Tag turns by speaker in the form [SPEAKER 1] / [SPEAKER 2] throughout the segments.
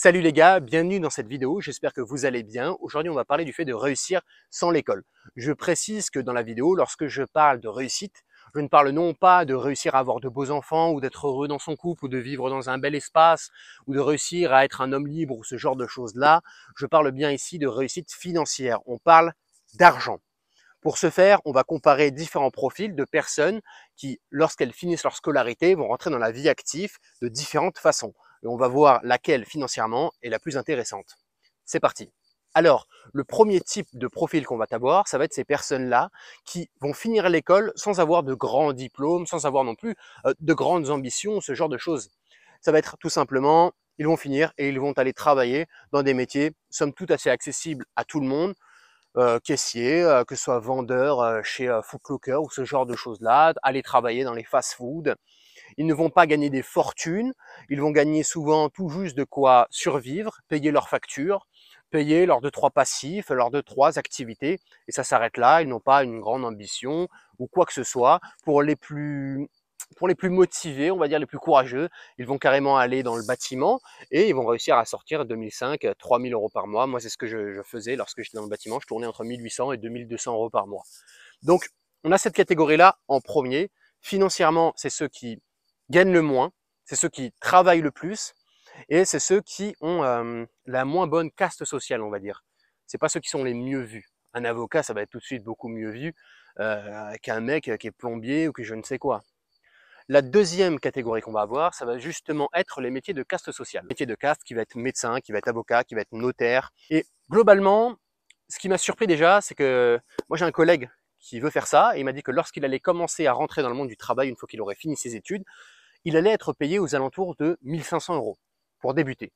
[SPEAKER 1] Salut les gars, bienvenue dans cette vidéo, j'espère que vous allez bien. Aujourd'hui on va parler du fait de réussir sans l'école. Je précise que dans la vidéo, lorsque je parle de réussite, je ne parle non pas de réussir à avoir de beaux enfants ou d'être heureux dans son couple ou de vivre dans un bel espace ou de réussir à être un homme libre ou ce genre de choses-là. Je parle bien ici de réussite financière, on parle d'argent. Pour ce faire, on va comparer différents profils de personnes qui, lorsqu'elles finissent leur scolarité, vont rentrer dans la vie active de différentes façons et on va voir laquelle financièrement est la plus intéressante. C'est parti. Alors, le premier type de profil qu'on va avoir, ça va être ces personnes-là qui vont finir l'école sans avoir de grands diplômes, sans avoir non plus euh, de grandes ambitions, ce genre de choses. Ça va être tout simplement, ils vont finir et ils vont aller travailler dans des métiers, somme tout assez accessibles à tout le monde, euh, caissier, euh, que ce soit vendeur euh, chez euh, Locker ou ce genre de choses-là, aller travailler dans les fast-foods, ils ne vont pas gagner des fortunes, ils vont gagner souvent tout juste de quoi survivre, payer leurs factures, payer leurs deux trois passifs, leurs deux trois activités, et ça s'arrête là. Ils n'ont pas une grande ambition ou quoi que ce soit. Pour les plus pour les plus motivés, on va dire les plus courageux, ils vont carrément aller dans le bâtiment et ils vont réussir à sortir 2005, 3000 euros par mois. Moi, c'est ce que je, je faisais lorsque j'étais dans le bâtiment. Je tournais entre 1800 et 2200 euros par mois. Donc, on a cette catégorie-là en premier. Financièrement, c'est ceux qui gagnent le moins, c'est ceux qui travaillent le plus, et c'est ceux qui ont euh, la moins bonne caste sociale, on va dire. C'est pas ceux qui sont les mieux vus. Un avocat, ça va être tout de suite beaucoup mieux vu euh, qu'un mec qui est plombier ou que je ne sais quoi. La deuxième catégorie qu'on va avoir, ça va justement être les métiers de caste sociale. métiers de caste qui va être médecin, qui va être avocat, qui va être notaire. Et globalement, ce qui m'a surpris déjà, c'est que moi j'ai un collègue qui veut faire ça, et il m'a dit que lorsqu'il allait commencer à rentrer dans le monde du travail, une fois qu'il aurait fini ses études, il allait être payé aux alentours de 1500 euros pour débuter.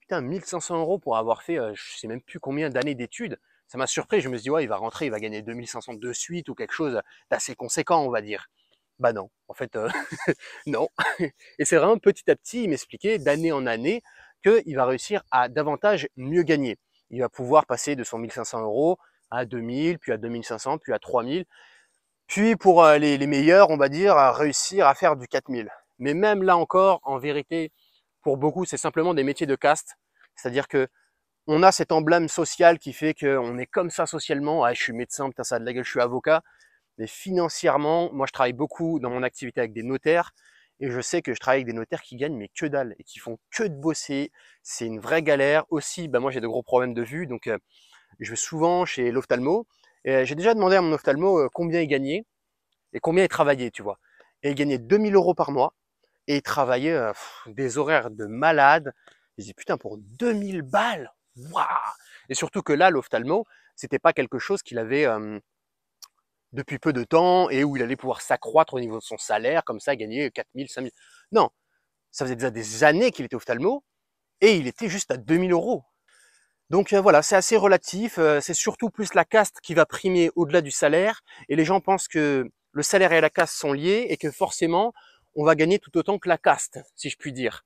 [SPEAKER 1] Putain, 1500 euros pour avoir fait, je euh, je sais même plus combien d'années d'études. Ça m'a surpris. Je me suis dit, ouais, il va rentrer, il va gagner 2500 de suite ou quelque chose d'assez conséquent, on va dire. Bah non, en fait, euh, non. Et c'est vraiment petit à petit, il m'expliquait d'année en année qu'il va réussir à davantage mieux gagner. Il va pouvoir passer de son 1500 euros à 2000, puis à 2500, puis à 3000. Puis pour euh, les, les meilleurs, on va dire, à réussir à faire du 4000. Mais même là encore, en vérité, pour beaucoup, c'est simplement des métiers de caste. C'est-à-dire que on a cet emblème social qui fait qu'on est comme ça socialement. Ah, je suis médecin, putain, ça a de la gueule, je suis avocat. Mais financièrement, moi, je travaille beaucoup dans mon activité avec des notaires. Et je sais que je travaille avec des notaires qui gagnent mais que dalle et qui font que de bosser. C'est une vraie galère. Aussi, bah, moi, j'ai de gros problèmes de vue. Donc, euh, je vais souvent chez l'ophtalmo. Et euh, j'ai déjà demandé à mon ophtalmo euh, combien il gagnait et combien il travaillait, tu vois. Et il gagnait 2000 euros par mois et travaillait euh, des horaires de malade. Je dis putain pour 2000 balles, waouh Et surtout que là, l'ophtalmo, c'était pas quelque chose qu'il avait depuis peu de temps et où il allait pouvoir s'accroître au niveau de son salaire, comme ça, gagner 4000, 5000. Non, ça faisait déjà des années qu'il était ophtalmo et il était juste à 2000 euros. Donc euh, voilà, c'est assez relatif. Euh, c'est surtout plus la caste qui va primer au-delà du salaire. Et les gens pensent que le salaire et la caste sont liés et que forcément, on va gagner tout autant que la caste, si je puis dire.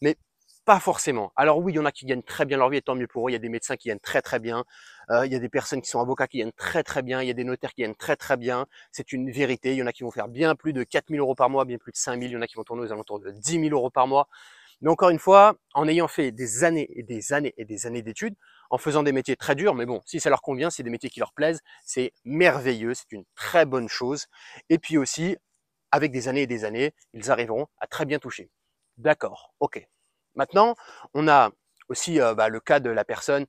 [SPEAKER 1] Mais pas forcément. Alors oui, il y en a qui gagnent très bien leur vie, et tant mieux pour eux. Il y a des médecins qui gagnent très très bien. Euh, il y a des personnes qui sont avocats qui gagnent très très bien. Il y a des notaires qui gagnent très très bien. C'est une vérité. Il y en a qui vont faire bien plus de 4000 euros par mois, bien plus de 5000. Il y en a qui vont tourner aux alentours de 10 000 euros par mois. Mais encore une fois, en ayant fait des années et des années et des années d'études, en faisant des métiers très durs, mais bon, si ça leur convient, c'est des métiers qui leur plaisent, c'est merveilleux, c'est une très bonne chose. Et puis aussi, avec des années et des années, ils arriveront à très bien toucher. D'accord, ok. Maintenant, on a aussi euh, bah, le cas de la personne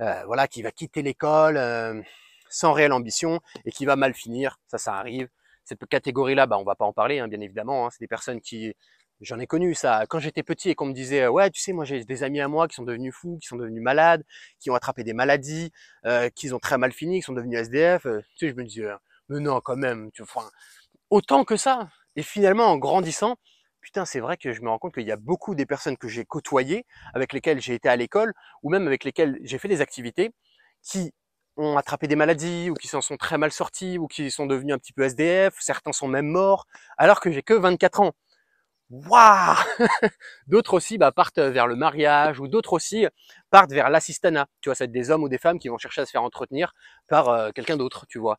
[SPEAKER 1] euh, voilà, qui va quitter l'école euh, sans réelle ambition et qui va mal finir, ça, ça arrive. Cette catégorie-là, bah, on va pas en parler, hein, bien évidemment. Hein. C'est des personnes qui, j'en ai connu ça, quand j'étais petit et qu'on me disait, ouais, tu sais, moi j'ai des amis à moi qui sont devenus fous, qui sont devenus malades, qui ont attrapé des maladies, qui ont très mal fini, qui sont devenus SDF. tu sais, je me disais, mais non, quand même, tu vois autant que ça. Et finalement, en grandissant, putain, c'est vrai que je me rends compte qu'il y a beaucoup des personnes que j'ai côtoyées, avec lesquelles j'ai été à l'école, ou même avec lesquelles j'ai fait des activités, qui ont attrapé des maladies, ou qui s'en sont très mal sortis, ou qui sont devenus un petit peu SDF, certains sont même morts, alors que j'ai que 24 ans. Waouh D'autres aussi bah, partent vers le mariage, ou d'autres aussi partent vers l'assistanat. Tu vois, ça va être des hommes ou des femmes qui vont chercher à se faire entretenir par euh, quelqu'un d'autre, tu vois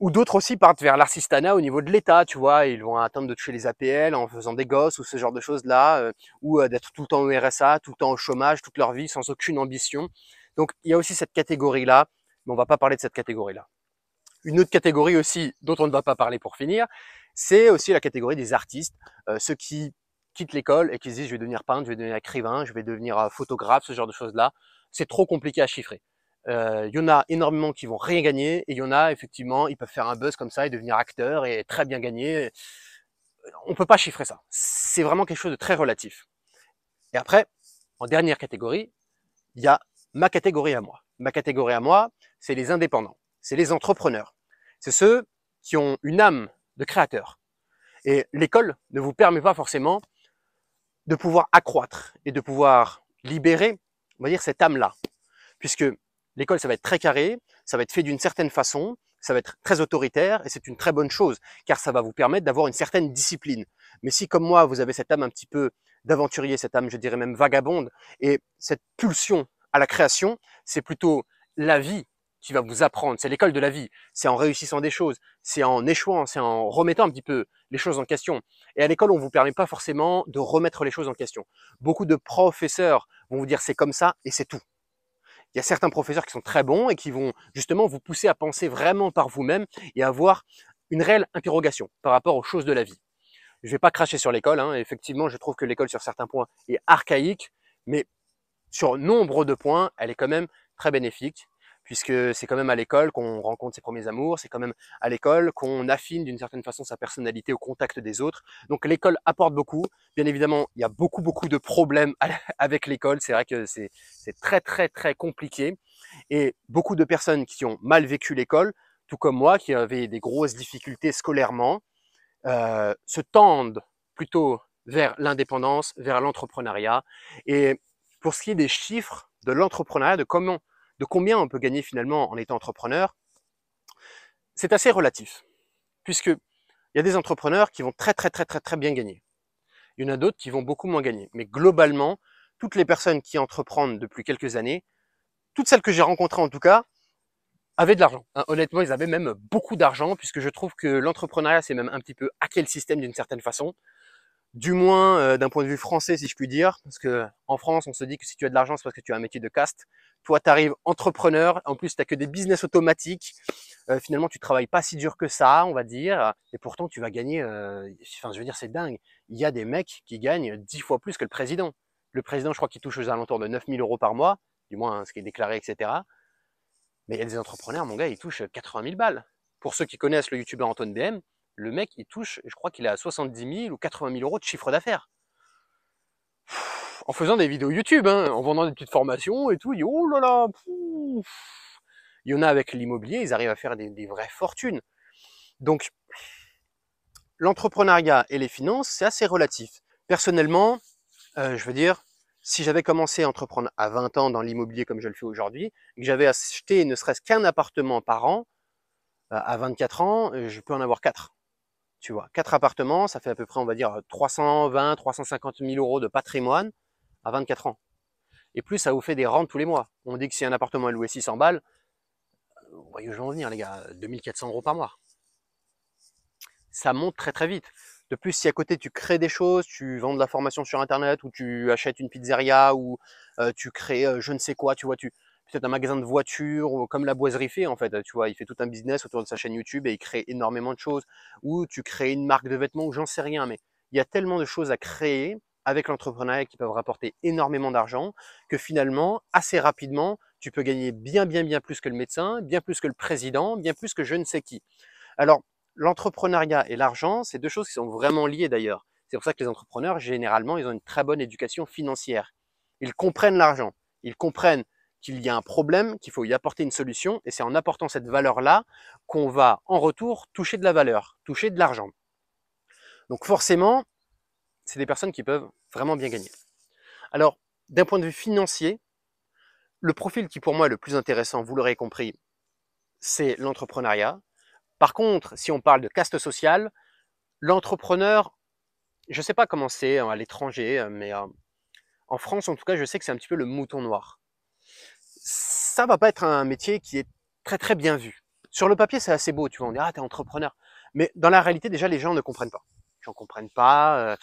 [SPEAKER 1] ou d'autres aussi partent vers l'arcistana au niveau de l'État, tu vois, ils vont attendre de toucher les APL en faisant des gosses ou ce genre de choses-là, euh, ou euh, d'être tout le temps au RSA, tout le temps au chômage, toute leur vie, sans aucune ambition. Donc il y a aussi cette catégorie-là, mais on va pas parler de cette catégorie-là. Une autre catégorie aussi, dont on ne va pas parler pour finir, c'est aussi la catégorie des artistes, euh, ceux qui quittent l'école et qui se disent je vais devenir peintre, je vais devenir écrivain, je vais devenir photographe, ce genre de choses-là. C'est trop compliqué à chiffrer. Euh, il y en a énormément qui vont rien gagner et il y en a effectivement, ils peuvent faire un buzz comme ça et devenir acteur et très bien gagner. On peut pas chiffrer ça. C'est vraiment quelque chose de très relatif. Et après, en dernière catégorie, il y a ma catégorie à moi. Ma catégorie à moi, c'est les indépendants, c'est les entrepreneurs, c'est ceux qui ont une âme de créateur. Et l'école ne vous permet pas forcément de pouvoir accroître et de pouvoir libérer, on va dire, cette âme-là. Puisque L'école, ça va être très carré, ça va être fait d'une certaine façon, ça va être très autoritaire et c'est une très bonne chose car ça va vous permettre d'avoir une certaine discipline. Mais si comme moi, vous avez cette âme un petit peu d'aventurier, cette âme, je dirais même vagabonde et cette pulsion à la création, c'est plutôt la vie qui va vous apprendre, c'est l'école de la vie, c'est en réussissant des choses, c'est en échouant, c'est en remettant un petit peu les choses en question. Et à l'école, on ne vous permet pas forcément de remettre les choses en question. Beaucoup de professeurs vont vous dire c'est comme ça et c'est tout il y a certains professeurs qui sont très bons et qui vont justement vous pousser à penser vraiment par vous-même et à avoir une réelle interrogation par rapport aux choses de la vie. Je ne vais pas cracher sur l'école, hein. effectivement je trouve que l'école sur certains points est archaïque, mais sur nombre de points, elle est quand même très bénéfique puisque c'est quand même à l'école qu'on rencontre ses premiers amours, c'est quand même à l'école qu'on affine d'une certaine façon sa personnalité au contact des autres. Donc l'école apporte beaucoup. Bien évidemment, il y a beaucoup, beaucoup de problèmes avec l'école. C'est vrai que c'est très, très, très compliqué. Et beaucoup de personnes qui ont mal vécu l'école, tout comme moi, qui avaient des grosses difficultés scolairement, euh, se tendent plutôt vers l'indépendance, vers l'entrepreneuriat. Et pour ce qui est des chiffres de l'entrepreneuriat, de comment de combien on peut gagner finalement en étant entrepreneur, c'est assez relatif. Puisque il y a des entrepreneurs qui vont très très très très très bien gagner. Il y en a d'autres qui vont beaucoup moins gagner. Mais globalement, toutes les personnes qui entreprennent depuis quelques années, toutes celles que j'ai rencontrées en tout cas, avaient de l'argent. Hein, honnêtement, ils avaient même beaucoup d'argent, puisque je trouve que l'entrepreneuriat, c'est même un petit peu hacker le système d'une certaine façon. Du moins euh, d'un point de vue français, si je puis dire, parce que en France, on se dit que si tu as de l'argent, c'est parce que tu as un métier de caste. Toi, tu arrives entrepreneur. En plus, tu n'as que des business automatiques. Euh, finalement, tu travailles pas si dur que ça, on va dire. Et pourtant, tu vas gagner. Euh, enfin, je veux dire, c'est dingue. Il y a des mecs qui gagnent 10 fois plus que le président. Le président, je crois qu'il touche aux alentours de 9000 euros par mois, du moins hein, ce qui est déclaré, etc. Mais il y a des entrepreneurs, mon gars, ils touchent 80 000 balles. Pour ceux qui connaissent le youtubeur Antoine BM, le mec, il touche, je crois qu'il a 70 000 ou 80 000 euros de chiffre d'affaires en faisant des vidéos YouTube, hein, en vendant des petites formations et tout, oh là là, il y en a avec l'immobilier, ils arrivent à faire des, vraies fortunes. Donc, l'entrepreneuriat et les finances, c'est assez relatif. Personnellement, euh, je veux dire, si j'avais commencé à entreprendre à 20 ans dans l'immobilier comme je le fais aujourd'hui, que j'avais acheté ne serait-ce qu'un appartement par an, euh, à 24 ans, euh, je peux en avoir 4. Tu vois, 4 appartements, ça fait à peu près, on va dire, 320, 350 000 euros de patrimoine. 24 ans. Et plus ça vous fait des rentes tous les mois. On dit que si un appartement est loué 600 balles, vous euh, voyez où je veux en venir les gars, 2400 euros par mois. Ça monte très très vite. De plus, si à côté tu crées des choses, tu vends de la formation sur internet ou tu achètes une pizzeria ou euh, tu crées euh, je ne sais quoi, tu vois, tu peut-être un magasin de voitures ou comme la boiserie fait en fait, tu vois, il fait tout un business autour de sa chaîne YouTube et il crée énormément de choses ou tu crées une marque de vêtements ou j'en sais rien mais il y a tellement de choses à créer avec l'entrepreneuriat qui peuvent rapporter énormément d'argent, que finalement, assez rapidement, tu peux gagner bien, bien, bien plus que le médecin, bien plus que le président, bien plus que je ne sais qui. Alors, l'entrepreneuriat et l'argent, c'est deux choses qui sont vraiment liées d'ailleurs. C'est pour ça que les entrepreneurs, généralement, ils ont une très bonne éducation financière. Ils comprennent l'argent. Ils comprennent qu'il y a un problème, qu'il faut y apporter une solution, et c'est en apportant cette valeur-là qu'on va, en retour, toucher de la valeur, toucher de l'argent. Donc forcément, c'est des personnes qui peuvent vraiment bien gagner. Alors, d'un point de vue financier, le profil qui pour moi est le plus intéressant, vous l'aurez compris, c'est l'entrepreneuriat. Par contre, si on parle de caste sociale, l'entrepreneur, je ne sais pas comment c'est hein, à l'étranger, euh, mais euh, en France, en tout cas, je sais que c'est un petit peu le mouton noir. Ça va pas être un métier qui est très très bien vu. Sur le papier, c'est assez beau, tu vois, on dit ah t'es entrepreneur, mais dans la réalité, déjà les gens ne comprennent pas j'en comprennent pas. Euh,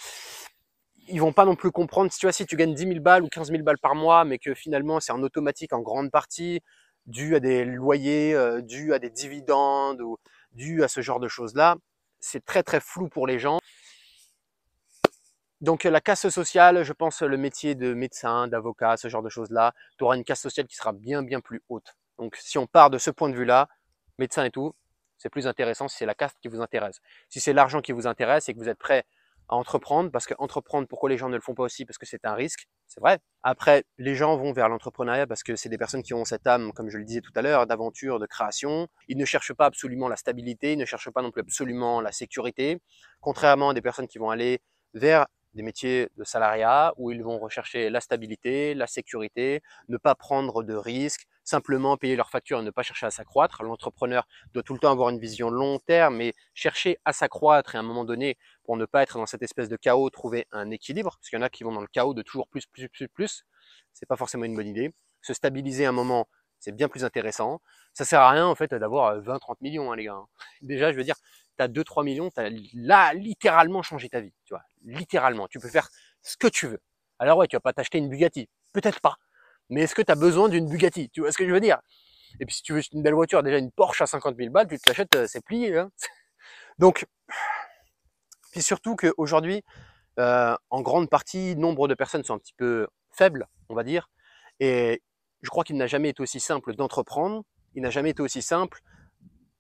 [SPEAKER 1] ils vont pas non plus comprendre, si tu vois, si tu gagnes 10 000 balles ou 15 000 balles par mois, mais que finalement c'est en automatique en grande partie, dû à des loyers, euh, dû à des dividendes ou dû à ce genre de choses-là, c'est très très flou pour les gens. Donc la casse sociale, je pense le métier de médecin, d'avocat, ce genre de choses-là, tu auras une casse sociale qui sera bien bien plus haute. Donc si on part de ce point de vue-là, médecin et tout, c'est plus intéressant si c'est la caste qui vous intéresse. Si c'est l'argent qui vous intéresse et que vous êtes prêt à entreprendre, parce que entreprendre, pourquoi les gens ne le font pas aussi Parce que c'est un risque, c'est vrai. Après, les gens vont vers l'entrepreneuriat parce que c'est des personnes qui ont cette âme, comme je le disais tout à l'heure, d'aventure, de création. Ils ne cherchent pas absolument la stabilité, ils ne cherchent pas non plus absolument la sécurité, contrairement à des personnes qui vont aller vers des métiers de salariat où ils vont rechercher la stabilité, la sécurité, ne pas prendre de risques, simplement payer leurs factures et ne pas chercher à s'accroître. L'entrepreneur doit tout le temps avoir une vision long terme et chercher à s'accroître et à un moment donné, pour ne pas être dans cette espèce de chaos, trouver un équilibre, parce qu'il y en a qui vont dans le chaos de toujours plus, plus, plus, plus. C'est pas forcément une bonne idée. Se stabiliser un moment, c'est bien plus intéressant. Ça sert à rien, en fait, d'avoir 20, euh, 30 millions, hein, les gars. Hein. Déjà, je veux dire, tu as 2, 3 millions, tu as là littéralement changé ta vie, tu vois littéralement. Tu peux faire ce que tu veux. Alors ouais, tu vas pas t'acheter une Bugatti. Peut-être pas. Mais est-ce que tu as besoin d'une Bugatti Tu vois ce que je veux dire Et puis si tu veux une belle voiture, déjà une Porsche à 50 000 balles, tu te l'achètes, euh, c'est plié. Hein. Donc, puis surtout qu'aujourd'hui, euh, en grande partie, nombre de personnes sont un petit peu faibles, on va dire. Et je crois qu'il n'a jamais été aussi simple d'entreprendre. Il n'a jamais été aussi simple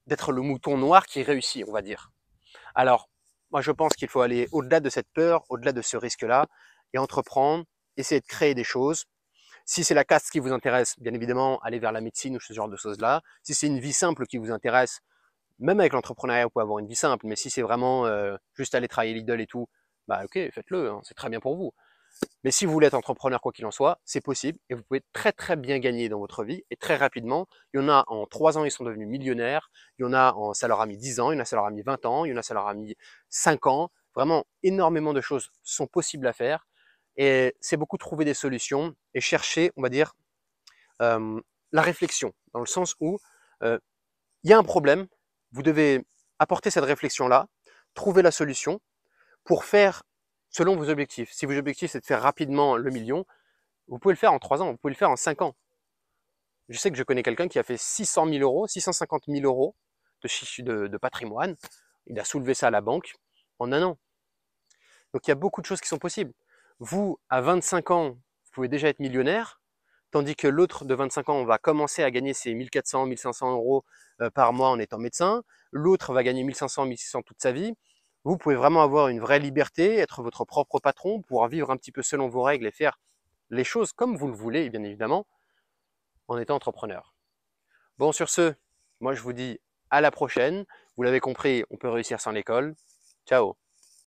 [SPEAKER 1] d'être le mouton noir qui réussit, on va dire. Alors, moi, je pense qu'il faut aller au-delà de cette peur, au-delà de ce risque-là, et entreprendre, essayer de créer des choses. Si c'est la caste qui vous intéresse, bien évidemment, aller vers la médecine ou ce genre de choses-là. Si c'est une vie simple qui vous intéresse, même avec l'entrepreneuriat, vous pouvez avoir une vie simple. Mais si c'est vraiment euh, juste aller travailler Lidl et tout, bah ok, faites-le, hein, c'est très bien pour vous. Mais si vous voulez être entrepreneur, quoi qu'il en soit, c'est possible et vous pouvez très très bien gagner dans votre vie et très rapidement. Il y en a en trois ans, ils sont devenus millionnaires. Il y en a en, ça leur a mis 10 ans, il y en a ça leur a mis 20 ans, il y en a ça leur a mis 5 ans. Vraiment, énormément de choses sont possibles à faire et c'est beaucoup trouver des solutions et chercher, on va dire, euh, la réflexion, dans le sens où euh, il y a un problème, vous devez apporter cette réflexion-là, trouver la solution pour faire selon vos objectifs. Si vos objectifs, c'est de faire rapidement le million, vous pouvez le faire en 3 ans, vous pouvez le faire en 5 ans. Je sais que je connais quelqu'un qui a fait 600 000 euros, 650 000 euros de, de patrimoine. Il a soulevé ça à la banque en un an. Donc il y a beaucoup de choses qui sont possibles. Vous, à 25 ans, vous pouvez déjà être millionnaire, tandis que l'autre de 25 ans on va commencer à gagner ses 1400, 1500 euros euh, par mois en étant médecin. L'autre va gagner 1500, 1600 toute sa vie vous pouvez vraiment avoir une vraie liberté, être votre propre patron, pouvoir vivre un petit peu selon vos règles et faire les choses comme vous le voulez, bien évidemment, en étant entrepreneur. Bon, sur ce, moi je vous dis à la prochaine. Vous l'avez compris, on peut réussir sans l'école. Ciao